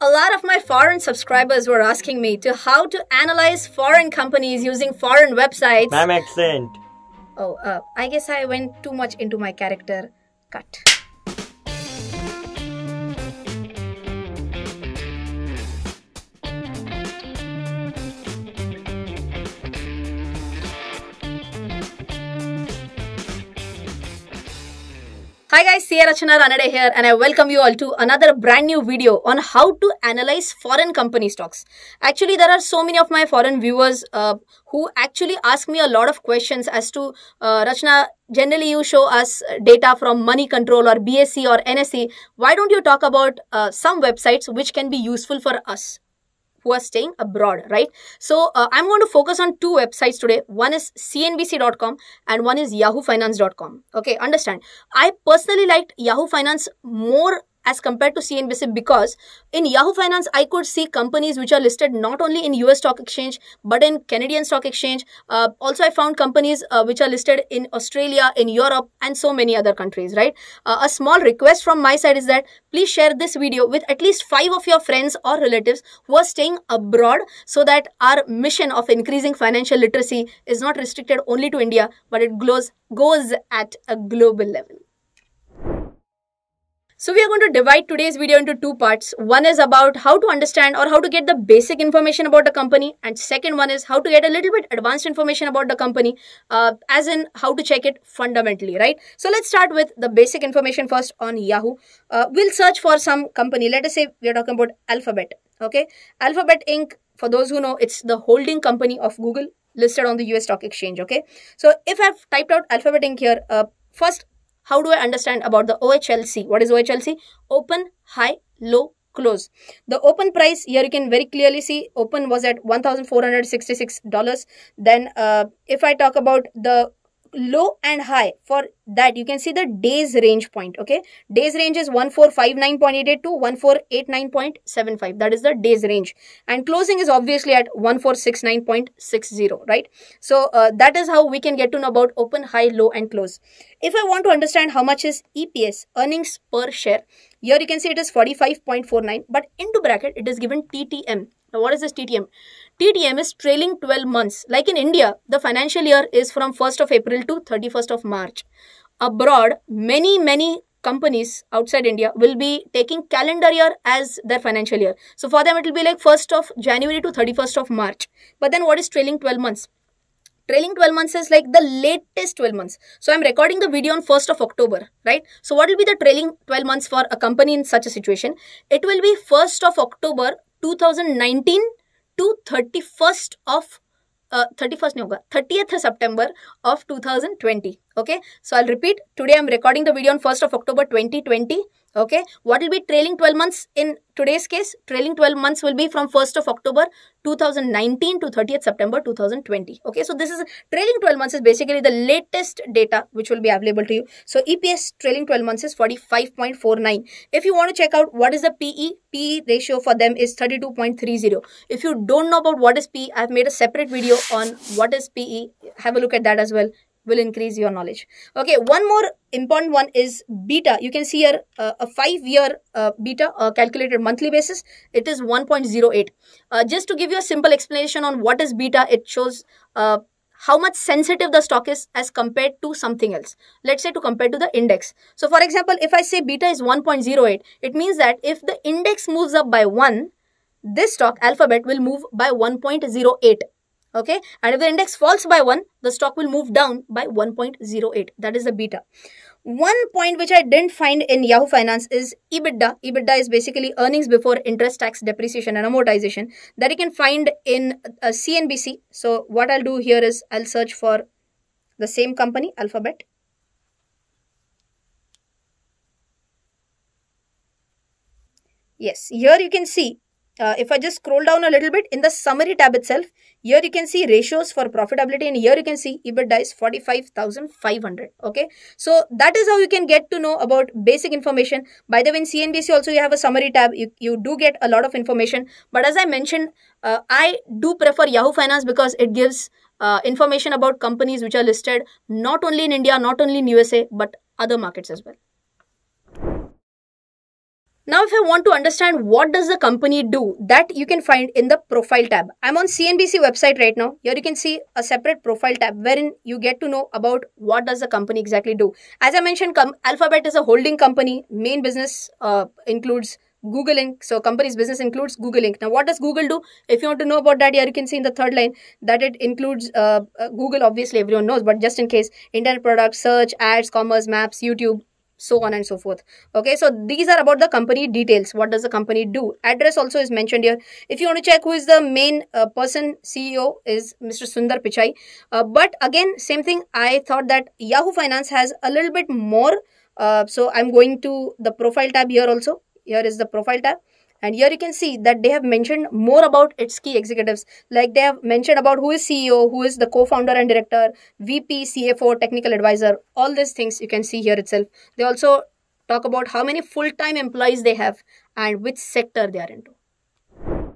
A lot of my foreign subscribers were asking me to how to analyze foreign companies using foreign websites. Ma'am accent. Oh, uh, I guess I went too much into my character. Cut. Hi guys, Sierra Rachana Ranade here and I welcome you all to another brand new video on how to analyze foreign company stocks. Actually, there are so many of my foreign viewers uh, who actually ask me a lot of questions as to uh, Rachana, generally you show us uh, data from money control or BSE or NSE. Why don't you talk about uh, some websites which can be useful for us? who are staying abroad, right? So uh, I'm going to focus on two websites today. One is cnbc.com and one is yahoofinance.com. Okay, understand. I personally liked Yahoo Finance more as compared to CNBC because in Yahoo Finance, I could see companies which are listed not only in US Stock Exchange but in Canadian Stock Exchange. Uh, also, I found companies uh, which are listed in Australia, in Europe, and so many other countries, right? Uh, a small request from my side is that please share this video with at least five of your friends or relatives who are staying abroad so that our mission of increasing financial literacy is not restricted only to India but it goes, goes at a global level. So we are going to divide today's video into two parts. One is about how to understand or how to get the basic information about the company. And second one is how to get a little bit advanced information about the company, uh, as in how to check it fundamentally, right? So let's start with the basic information first on Yahoo. Uh, we'll search for some company. Let us say we're talking about Alphabet, okay? Alphabet Inc., for those who know, it's the holding company of Google listed on the US stock exchange, okay? So if I've typed out Alphabet Inc. here, uh, first how do I understand about the OHLC? What is OHLC? Open, high, low, close. The open price here you can very clearly see open was at $1,466. Then uh, if I talk about the low and high for that you can see the days range point okay days range is 1459.88 to 1489.75 that is the days range and closing is obviously at 1469.60 right so uh, that is how we can get to know about open high low and close if i want to understand how much is eps earnings per share here you can see it is 45.49 but into bracket it is given ttm now what is this ttm TDM is trailing 12 months. Like in India, the financial year is from 1st of April to 31st of March. Abroad, many, many companies outside India will be taking calendar year as their financial year. So for them, it will be like 1st of January to 31st of March. But then what is trailing 12 months? Trailing 12 months is like the latest 12 months. So I'm recording the video on 1st of October, right? So what will be the trailing 12 months for a company in such a situation? It will be 1st of October 2019 to thirty first of thirty first नहीं होगा thirtieth September of two thousand twenty Okay, so I'll repeat. Today I'm recording the video on 1st of October 2020. Okay, what will be trailing 12 months in today's case? Trailing 12 months will be from 1st of October 2019 to 30th September 2020. Okay, so this is trailing 12 months is basically the latest data which will be available to you. So EPS trailing 12 months is 45.49. If you want to check out what is the PE, PE ratio for them is 32.30. If you don't know about what is PE, I've made a separate video on what is PE. Have a look at that as well will increase your knowledge. Okay, one more important one is beta. You can see here uh, a five-year uh, beta uh, calculated monthly basis. It is 1.08. Uh, just to give you a simple explanation on what is beta, it shows uh, how much sensitive the stock is as compared to something else. Let's say to compare to the index. So for example, if I say beta is 1.08, it means that if the index moves up by 1, this stock alphabet will move by 1.08 okay and if the index falls by 1 the stock will move down by 1.08 that is the beta one point which i didn't find in yahoo finance is ebitda ebitda is basically earnings before interest tax depreciation and amortization that you can find in cnbc uh, so what i'll do here is i'll search for the same company alphabet yes here you can see uh, if I just scroll down a little bit in the summary tab itself, here you can see ratios for profitability and here you can see EBITDA is 45,500. Okay. So that is how you can get to know about basic information. By the way, in CNBC also you have a summary tab. You, you do get a lot of information. But as I mentioned, uh, I do prefer Yahoo Finance because it gives uh, information about companies which are listed not only in India, not only in USA, but other markets as well. Now, if I want to understand what does the company do, that you can find in the profile tab. I'm on CNBC website right now. Here you can see a separate profile tab wherein you get to know about what does the company exactly do. As I mentioned, Alphabet is a holding company. Main business uh, includes Google Inc. So company's business includes Google Inc. Now, what does Google do? If you want to know about that, here you can see in the third line that it includes uh, uh, Google. Obviously, everyone knows, but just in case, internet products, search, ads, commerce, maps, YouTube, so on and so forth okay so these are about the company details what does the company do address also is mentioned here if you want to check who is the main uh, person ceo is mr sundar pichai uh, but again same thing i thought that yahoo finance has a little bit more uh, so i'm going to the profile tab here also here is the profile tab and here you can see that they have mentioned more about its key executives like they have mentioned about who is ceo who is the co-founder and director vp cfo technical advisor all these things you can see here itself they also talk about how many full-time employees they have and which sector they are into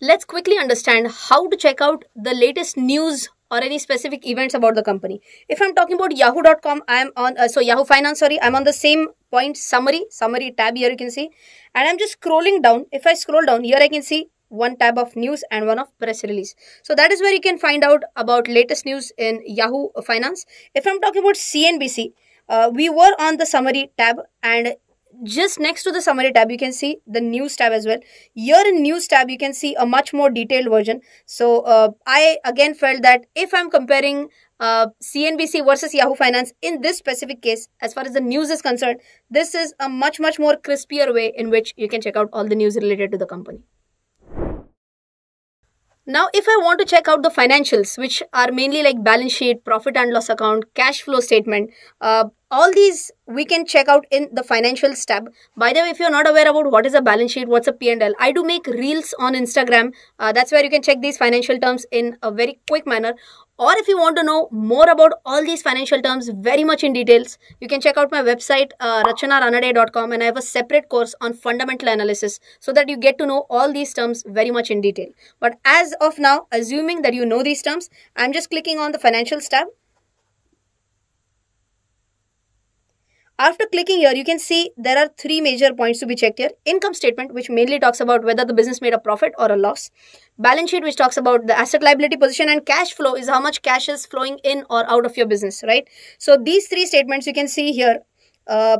let's quickly understand how to check out the latest news or any specific events about the company if i'm talking about yahoo.com i'm on uh, so yahoo finance sorry i'm on the same point summary summary tab here you can see and i'm just scrolling down if i scroll down here i can see one tab of news and one of press release so that is where you can find out about latest news in yahoo finance if i'm talking about cnbc uh, we were on the summary tab and just next to the summary tab you can see the news tab as well here in news tab you can see a much more detailed version so uh, i again felt that if i'm comparing uh, CNBC versus Yahoo Finance in this specific case, as far as the news is concerned, this is a much, much more crispier way in which you can check out all the news related to the company. Now, if I want to check out the financials, which are mainly like balance sheet, profit and loss account, cash flow statement, uh, all these we can check out in the financials tab. By the way, if you're not aware about what is a balance sheet, what's a P&L, I do make reels on Instagram. Uh, that's where you can check these financial terms in a very quick manner or if you want to know more about all these financial terms very much in details, you can check out my website uh, rachanaranaday.com and I have a separate course on fundamental analysis so that you get to know all these terms very much in detail. But as of now, assuming that you know these terms, I'm just clicking on the financials tab After clicking here, you can see there are three major points to be checked here. Income statement, which mainly talks about whether the business made a profit or a loss. Balance sheet, which talks about the asset liability position and cash flow is how much cash is flowing in or out of your business, right? So these three statements you can see here. Uh,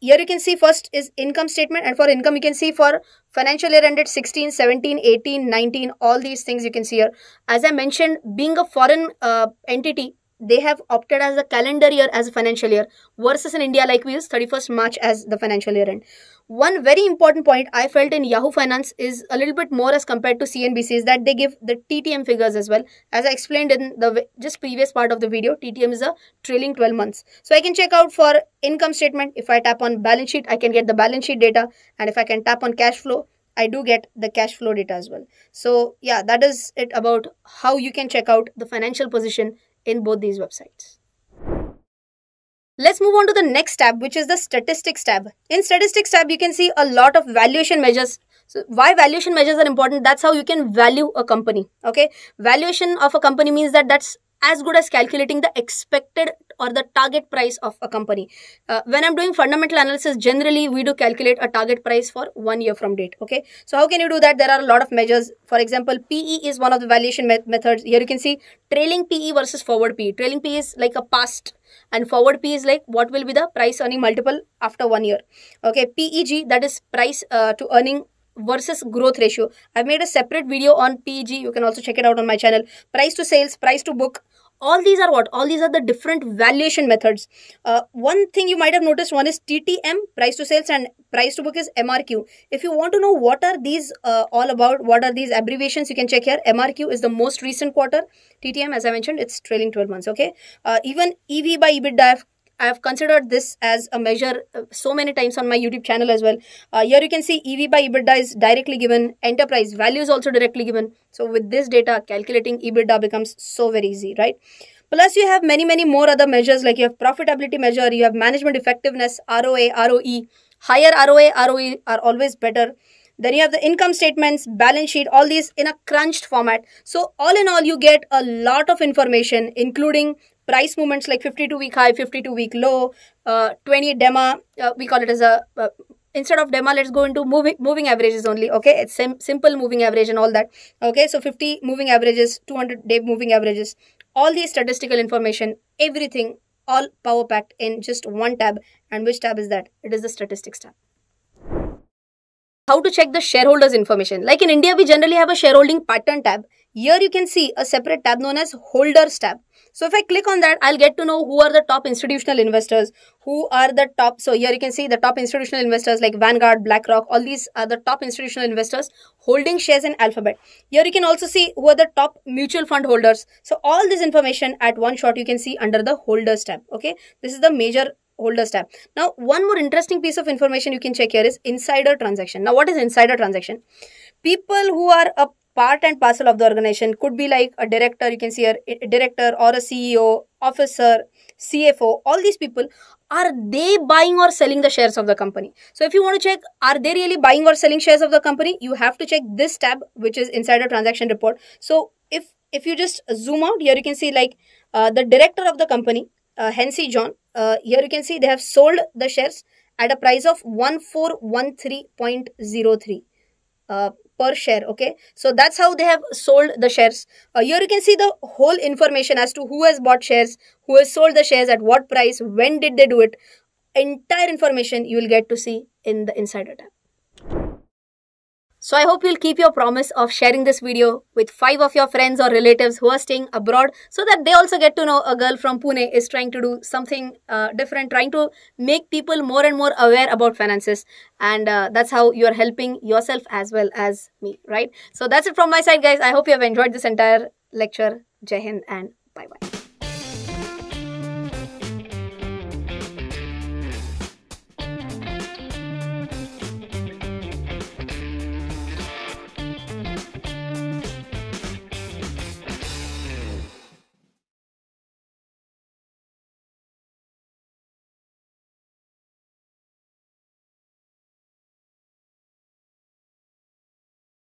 here you can see first is income statement and for income you can see for financial year ended 16 17 18 19 all these things you can see here as i mentioned being a foreign uh, entity they have opted as a calendar year as a financial year versus in India like we use 31st March as the financial year end. One very important point I felt in Yahoo Finance is a little bit more as compared to CNBC is that they give the TTM figures as well. As I explained in the just previous part of the video, TTM is a trailing 12 months. So I can check out for income statement. If I tap on balance sheet, I can get the balance sheet data. And if I can tap on cash flow, I do get the cash flow data as well. So yeah, that is it about how you can check out the financial position in both these websites. Let's move on to the next tab, which is the statistics tab. In statistics tab, you can see a lot of valuation measures. So why valuation measures are important? That's how you can value a company. Okay. Valuation of a company means that that's as good as calculating the expected or the target price of a company. Uh, when I'm doing fundamental analysis, generally we do calculate a target price for one year from date. Okay. So how can you do that? There are a lot of measures. For example, PE is one of the valuation methods. Here you can see trailing PE versus forward PE. Trailing PE is like a past and forward P is like what will be the price earning multiple after one year. Okay. PEG that is price uh, to earning versus growth ratio. I've made a separate video on PEG. You can also check it out on my channel. Price to sales, price to book, all these are what all these are the different valuation methods uh, one thing you might have noticed one is ttm price to sales and price to book is mrq if you want to know what are these uh, all about what are these abbreviations you can check here mrq is the most recent quarter ttm as i mentioned it's trailing 12 months okay uh, even ev by ebitda i've I have considered this as a measure uh, so many times on my YouTube channel as well. Uh, here you can see EV by EBITDA is directly given, enterprise value is also directly given. So with this data, calculating EBITDA becomes so very easy, right? Plus, you have many, many more other measures like you have profitability measure, you have management effectiveness, ROA, ROE. Higher ROA, ROE are always better. Then you have the income statements, balance sheet, all these in a crunched format. So all in all, you get a lot of information, including price movements like 52 week high, 52 week low, uh, 20 demo uh, we call it as a, uh, instead of demo let's go into moving, moving averages only, okay? It's sim simple moving average and all that, okay? So 50 moving averages, 200 day moving averages, all these statistical information, everything, all power packed in just one tab. And which tab is that? It is the statistics tab how to check the shareholders information like in india we generally have a shareholding pattern tab here you can see a separate tab known as holders tab. So if I click on that, I'll get to know who are the top institutional investors, who are the top. So here you can see the top institutional investors like Vanguard, BlackRock, all these are the top institutional investors holding shares in Alphabet. Here you can also see who are the top mutual fund holders. So all this information at one shot you can see under the holders tab. Okay, this is the major holders tab. Now one more interesting piece of information you can check here is insider transaction. Now what is insider transaction? People who are a part and parcel of the organization could be like a director you can see a, a director or a ceo officer cfo all these people are they buying or selling the shares of the company so if you want to check are they really buying or selling shares of the company you have to check this tab which is insider transaction report so if if you just zoom out here you can see like uh, the director of the company uh, john uh, here you can see they have sold the shares at a price of 1413.03 uh, per share okay so that's how they have sold the shares uh, here you can see the whole information as to who has bought shares who has sold the shares at what price when did they do it entire information you will get to see in the insider tab so I hope you'll keep your promise of sharing this video with five of your friends or relatives who are staying abroad so that they also get to know a girl from Pune is trying to do something uh, different, trying to make people more and more aware about finances. And uh, that's how you're helping yourself as well as me, right? So that's it from my side, guys. I hope you have enjoyed this entire lecture. Jai Hind and bye-bye.